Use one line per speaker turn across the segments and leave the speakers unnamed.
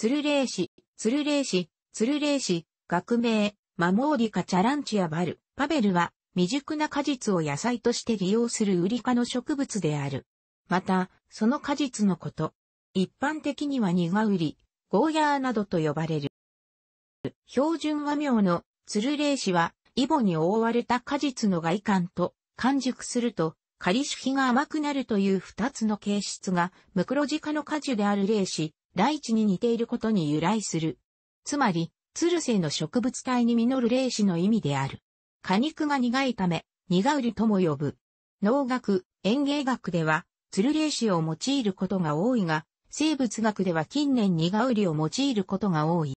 鶴霊市、鶴霊市、鶴霊市、学名、マモーディカチャランチアバル、パベルは、未熟な果実を野菜として利用するウリ科の植物である。また、その果実のこと。一般的にはニガウリ、ゴーヤーなどと呼ばれる。標準和名の鶴霊子は、イボに覆われた果実の外観と、完熟すると、仮主皮が甘くなるという二つの形質が、ムクロジカの果樹である霊子、大地に似ていることに由来する。つまり、鶴瀬の植物体に実る霊子の意味である。果肉が苦いため、苦うりとも呼ぶ。農学、園芸学では、鶴霊子を用いることが多いが、生物学では近年苦うりを用いることが多い。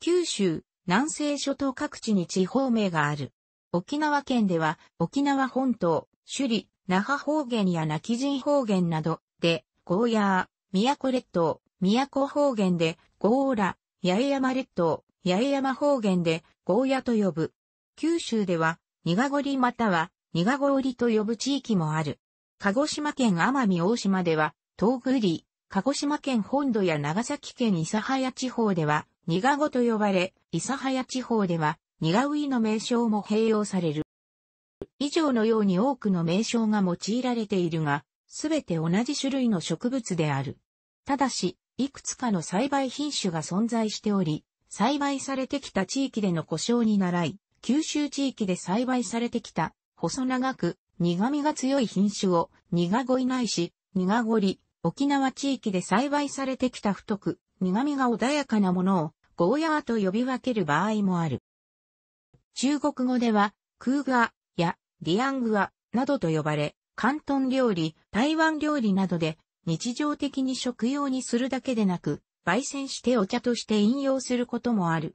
九州、南西諸島各地に地方名がある。沖縄県では、沖縄本島、首里、那覇方言や泣き人方言など、で、ゴーヤー、都列島、都方言で、ゴーラ、八重山列島、八重山方言で、ゴーヤと呼ぶ。九州では、ニガゴリまたは、ニガゴリと呼ぶ地域もある。鹿児島県奄美大島では、ト東グリ、鹿児島県本土や長崎県諫早地方では、ニガゴと呼ばれ、諫早地方では、ニガウイの名称も併用される。以上のように多くの名称が用いられているが、すべて同じ種類の植物である。ただし、いくつかの栽培品種が存在しており、栽培されてきた地域での故障に習い、九州地域で栽培されてきた、細長く、苦味が強い品種を、苦いないし、苦ごり、沖縄地域で栽培されてきた太く、苦味が穏やかなものを、ゴーヤーと呼び分ける場合もある。中国語では、クーガーやディアングアなどと呼ばれ、広東料理、台湾料理などで日常的に食用にするだけでなく、焙煎してお茶として飲用することもある。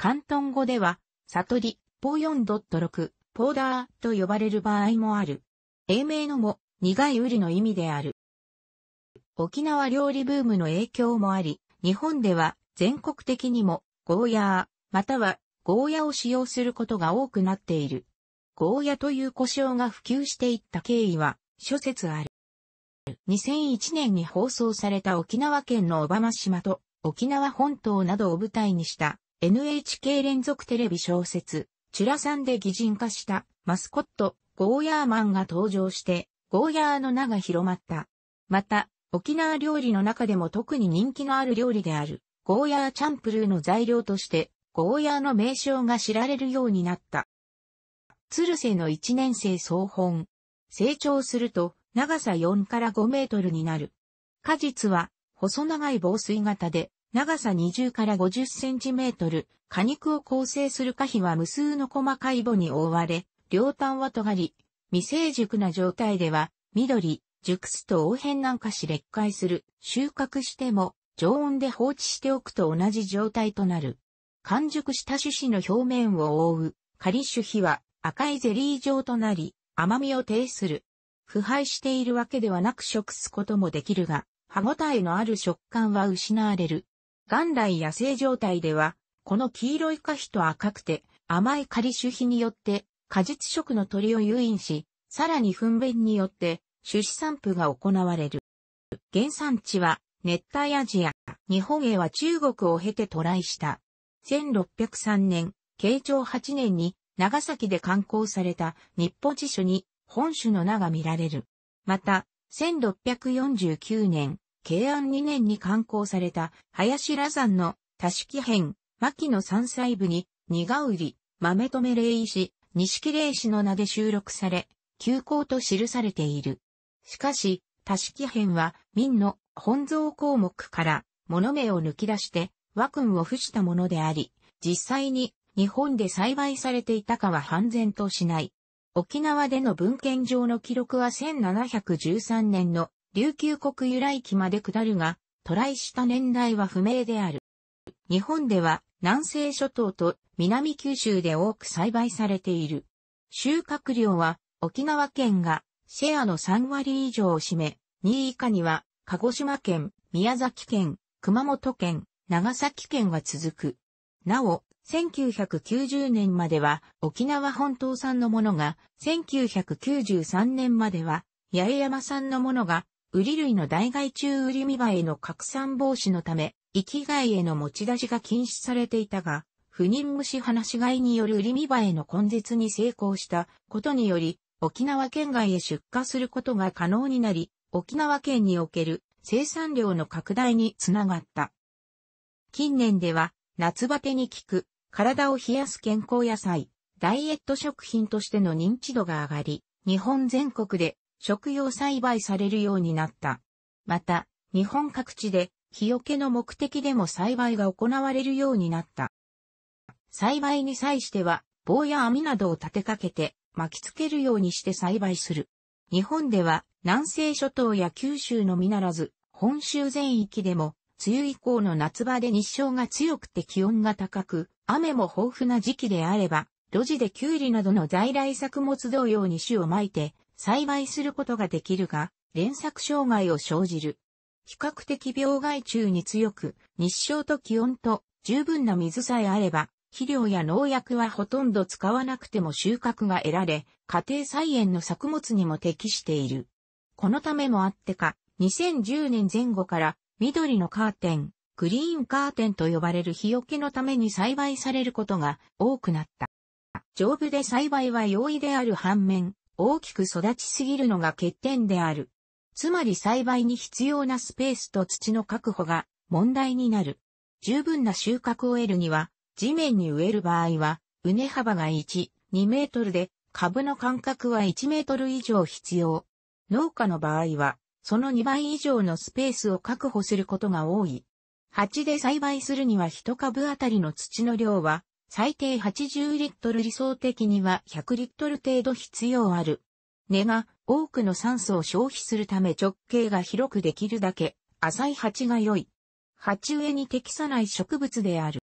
広東語では、悟り、ポー4.6、ポーダーと呼ばれる場合もある。英名のも、苦い瓜の意味である。沖縄料理ブームの影響もあり、日本では全国的にもゴーヤー、またはゴーヤを使用することが多くなっている。ゴーヤという呼称が普及していった経緯は諸説ある。2001年に放送された沖縄県の小浜島と沖縄本島などを舞台にした NHK 連続テレビ小説、チュラさんで擬人化したマスコット、ゴーヤーマンが登場して、ゴーヤーの名が広まった。また、沖縄料理の中でも特に人気のある料理である、ゴーヤーチャンプルーの材料として、ゴーヤーの名称が知られるようになった。鶴瀬の一年生総本。成長すると、長さ4から5メートルになる。果実は、細長い防水型で、長さ20から50センチメートル、果肉を構成する果皮は無数の細かい母に覆われ、両端は尖り、未成熟な状態では、緑、熟すと黄変なんかし劣化する、収穫しても、常温で放置しておくと同じ状態となる。完熟した種子の表面を覆う、仮種皮は、赤いゼリー状となり、甘みを呈する。腐敗しているわけではなく食すこともできるが、歯ごたえのある食感は失われる。元来野生状態では、この黄色い果皮と赤くて甘い仮種皮によって果実食の鳥を誘引し、さらに糞便によって種子散布が行われる。原産地は熱帯アジア、日本へは中国を経て渡来した。1603年、慶長8年に長崎で刊行された日報辞書に本種の名が見られる。また、1649年、慶安2年に刊行された林羅山の多式編、牧野山菜部に、苦売り、豆留霊石、錦霊石の名で収録され、休校と記されている。しかし、多式編は、民の本蔵項目から、物名を抜き出して、和君を付したものであり、実際に日本で栽培されていたかは判然としない。沖縄での文献上の記録は1713年の琉球国由来期まで下るが、渡来した年代は不明である。日本では南西諸島と南九州で多く栽培されている。収穫量は沖縄県がシェアの3割以上を占め、2位以下には鹿児島県、宮崎県、熊本県、長崎県が続く。なお、1990年までは沖縄本島産のものが、1993年までは八重山産のものが、売り類の代替中売り見場への拡散防止のため、生きがいへの持ち出しが禁止されていたが、不妊虫放し飼いによる売り見場への根絶に成功したことにより、沖縄県外へ出荷することが可能になり、沖縄県における生産量の拡大につながった。近年では、夏バテに効く体を冷やす健康野菜、ダイエット食品としての認知度が上がり、日本全国で食用栽培されるようになった。また、日本各地で日よけの目的でも栽培が行われるようになった。栽培に際しては、棒や網などを立てかけて巻きつけるようにして栽培する。日本では南西諸島や九州のみならず、本州全域でも梅雨以降の夏場で日照が強くて気温が高く、雨も豊富な時期であれば、路地でキュウリなどの在来作物同様に種をまいて、栽培することができるが、連作障害を生じる。比較的病害虫に強く、日照と気温と十分な水さえあれば、肥料や農薬はほとんど使わなくても収穫が得られ、家庭菜園の作物にも適している。このためもあってか、2010年前後から緑のカーテン、グリーンカーテンと呼ばれる日よけのために栽培されることが多くなった。丈夫で栽培は容易である反面、大きく育ちすぎるのが欠点である。つまり栽培に必要なスペースと土の確保が問題になる。十分な収穫を得るには、地面に植える場合は、畝幅が1、2メートルで、株の間隔は1メートル以上必要。農家の場合は、その2倍以上のスペースを確保することが多い。鉢で栽培するには1株あたりの土の量は最低80リットル理想的には100リットル程度必要ある。根が多くの酸素を消費するため直径が広くできるだけ浅い鉢が良い。鉢植えに適さない植物である。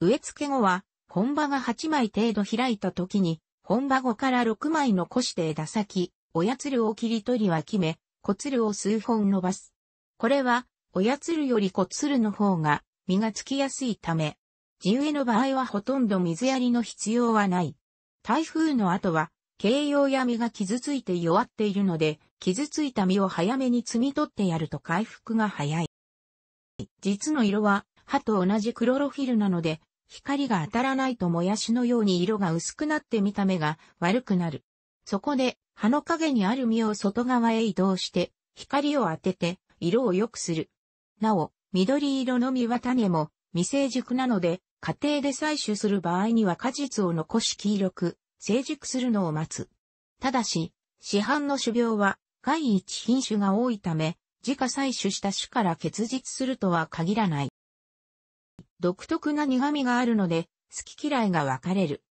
植え付け後は本葉が8枚程度開いた時に本葉5から6枚残して枝先、おやつるを切り取りは決め、コツルを数本伸ばす。これは、おやつるよりコツルの方が、実がつきやすいため、地植えの場合はほとんど水やりの必要はない。台風の後は、形容や実が傷ついて弱っているので、傷ついた実を早めに摘み取ってやると回復が早い。実の色は、葉と同じクロロフィルなので、光が当たらないともやしのように色が薄くなって見た目が悪くなる。そこで、葉の陰にある実を外側へ移動して、光を当てて、色を良くする。なお、緑色の実は種も未成熟なので、家庭で採取する場合には果実を残し黄色く、成熟するのを待つ。ただし、市販の種苗は、外一品種が多いため、自家採取した種から結実するとは限らない。独特な苦味があるので、好き嫌いが分かれる。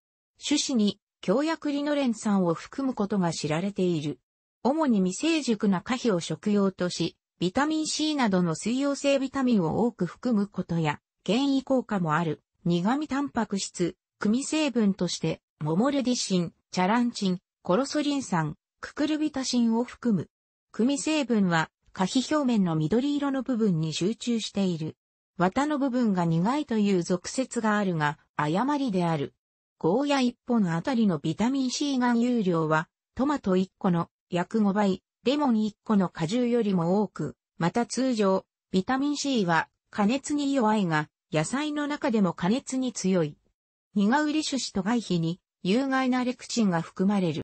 種子に強薬リノレン酸を含むことが知られている。主に未成熟な可否を食用とし、ビタミン C などの水溶性ビタミンを多く含むことや、原因効果もある、苦味タンパク質、組成分として、モモルディシン、チャランチン、コロソリン酸、ククルビタシンを含む。組成分は、可否表面の緑色の部分に集中している。綿の部分が苦いという俗説があるが、誤りである。ゴーヤ1本あたりのビタミン C 含有量は、トマト1個の約5倍、レモン1個の果汁よりも多く、また通常、ビタミン C は加熱に弱いが、野菜の中でも加熱に強い。苦瓜種子と外皮に有害なレクチンが含まれる。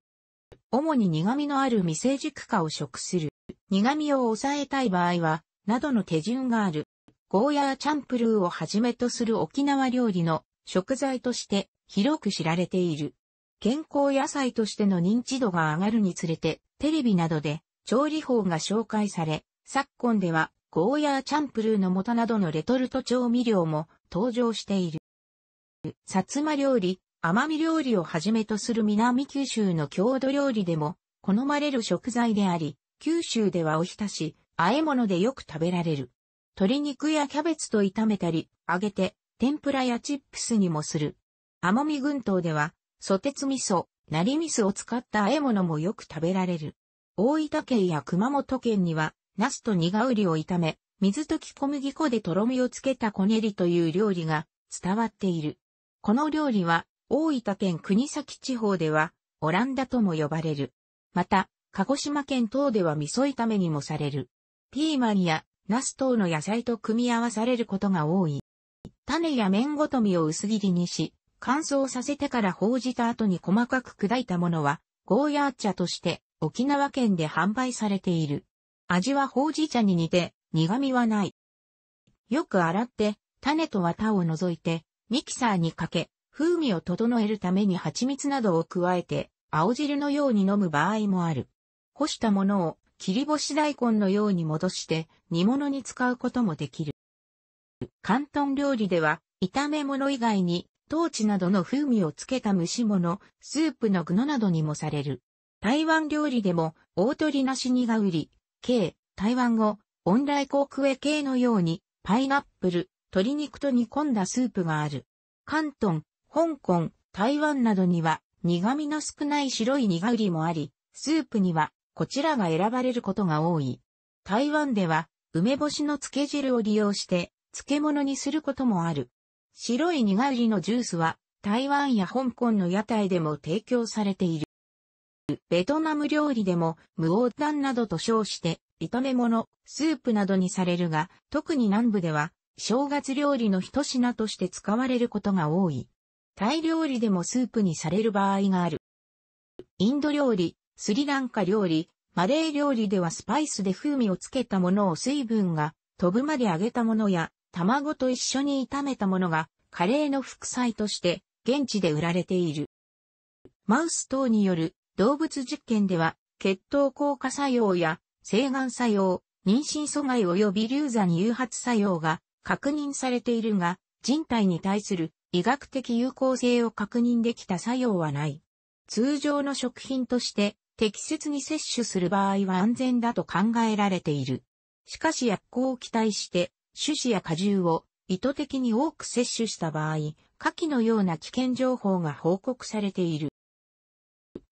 主に苦味のある未成熟果を食する。苦味を抑えたい場合は、などの手順がある。ゴーヤーチャンプルーをはじめとする沖縄料理の食材として広く知られている。健康野菜としての認知度が上がるにつれて、テレビなどで調理法が紹介され、昨今ではゴーヤーチャンプルーの素などのレトルト調味料も登場している。薩摩料理、奄美料理をはじめとする南九州の郷土料理でも好まれる食材であり、九州ではおひたし、和え物でよく食べられる。鶏肉やキャベツと炒めたり、揚げて、天ぷらやチップスにもする。奄美群島では、ソテツ味噌、なり味噌を使った和え物もよく食べられる。大分県や熊本県には、ナスと苦瓜を炒め、水溶き小麦粉でとろみをつけたこねりという料理が伝わっている。この料理は、大分県国崎地方では、オランダとも呼ばれる。また、鹿児島県等では味噌炒めにもされる。ピーマンやナス等の野菜と組み合わされることが多い。種や麺ごとみを薄切りにし、乾燥させてからほうじた後に細かく砕いたものは、ゴーヤー茶として沖縄県で販売されている。味はほうじ茶に似て苦味はない。よく洗って、種と綿を除いて、ミキサーにかけ、風味を整えるために蜂蜜などを加えて、青汁のように飲む場合もある。干したものを切り干し大根のように戻して煮物に使うこともできる。関東料理では、炒め物以外に、トーチなどの風味をつけた蒸し物、スープの具のなどにもされる。台湾料理でも、大鳥なしにがうり、系、台湾語、オンライコークエ系のように、パイナップル、鶏肉と煮込んだスープがある。関東、香港、台湾などには、苦味の少ない白い苦売りもあり、スープには、こちらが選ばれることが多い。台湾では、梅干しの漬け汁を利用して、漬物にすることもある。白い苦りのジュースは台湾や香港の屋台でも提供されている。ベトナム料理でも無王団などと称して炒め物、スープなどにされるが、特に南部では正月料理の一品として使われることが多い。タイ料理でもスープにされる場合がある。インド料理、スリランカ料理、マレー料理ではスパイスで風味をつけたものを水分が飛ぶまで揚げたものや卵と一緒に炒めたものがカレーの副菜として現地で売られている。マウス等による動物実験では血糖効果作用や生癌作用、妊娠阻害及び流産誘発作用が確認されているが、人体に対する医学的有効性を確認できた作用はない。通常の食品として適切に摂取する場合は安全だと考えられている。しかし薬効を期待して種子や果汁を意図的に多く摂取した場合、下記のような危険情報が報告されている。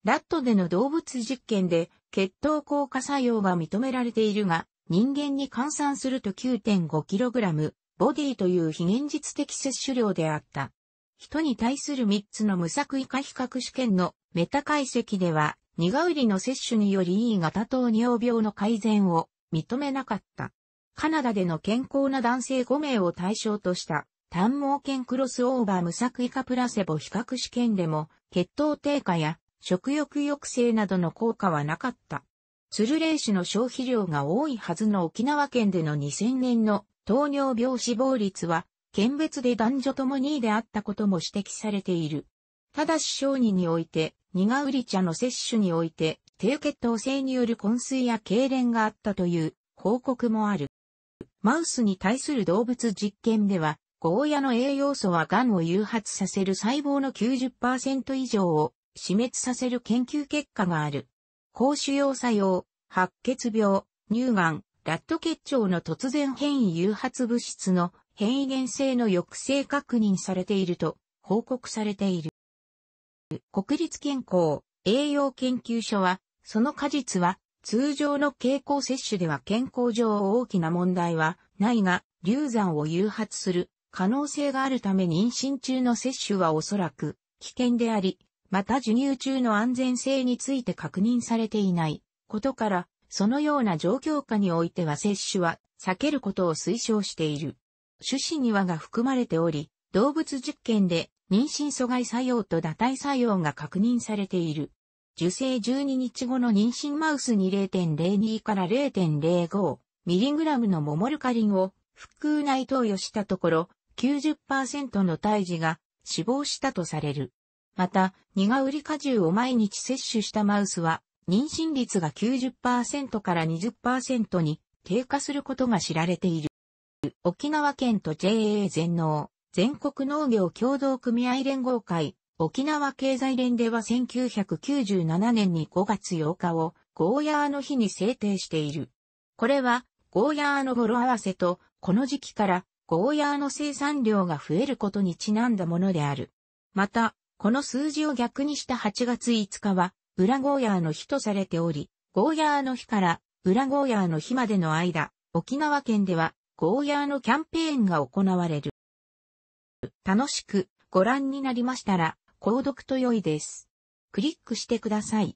ラットでの動物実験で血糖効果作用が認められているが、人間に換算すると 9.5kg ボディという非現実的摂取量であった。人に対する3つの無作為化比較試験のメタ解析では、ニガウリの摂取により E 型糖尿病の改善を認めなかった。カナダでの健康な男性5名を対象とした、単毛犬クロスオーバー無作為化プラセボ比較試験でも、血糖低下や食欲抑制などの効果はなかった。鶴イ種の消費量が多いはずの沖縄県での2000年の糖尿病死亡率は、県別で男女とも2位であったことも指摘されている。ただし小児において、ニガウリ茶の摂取において、低血糖性による昏睡や痙攣があったという報告もある。マウスに対する動物実験では、ゴーヤの栄養素は癌を誘発させる細胞の90%以上を死滅させる研究結果がある。高腫瘍作用、白血病、乳がん、ラット結腸の突然変異誘発物質の変異原性の抑制確認されていると報告されている。国立健康栄養研究所は、その果実は通常の経口摂取では健康上大きな問題はないが、流産を誘発する可能性があるため妊娠中の摂取はおそらく危険であり、また授乳中の安全性について確認されていないことから、そのような状況下においては摂取は避けることを推奨している。種子にはが含まれており、動物実験で妊娠阻害作用と打体作用が確認されている。受精12日後の妊娠マウスに0.02から0.05ミリグラムのモモルカリンを腹腔内投与したところ、90%の胎児が死亡したとされる。また、苦売り果汁を毎日摂取したマウスは、妊娠率が90%から20%に低下することが知られている。沖縄県と JA 全農、全国農業共同組合連合会、沖縄経済連では1997年に5月8日をゴーヤーの日に制定している。これはゴーヤーの語呂合わせとこの時期からゴーヤーの生産量が増えることにちなんだものである。また、この数字を逆にした8月5日は裏ゴーヤーの日とされており、ゴーヤーの日から裏ゴーヤーの日までの間、沖縄県ではゴーヤーのキャンペーンが行われる。楽しくご覧になりましたら、購読と良いです。クリックしてください。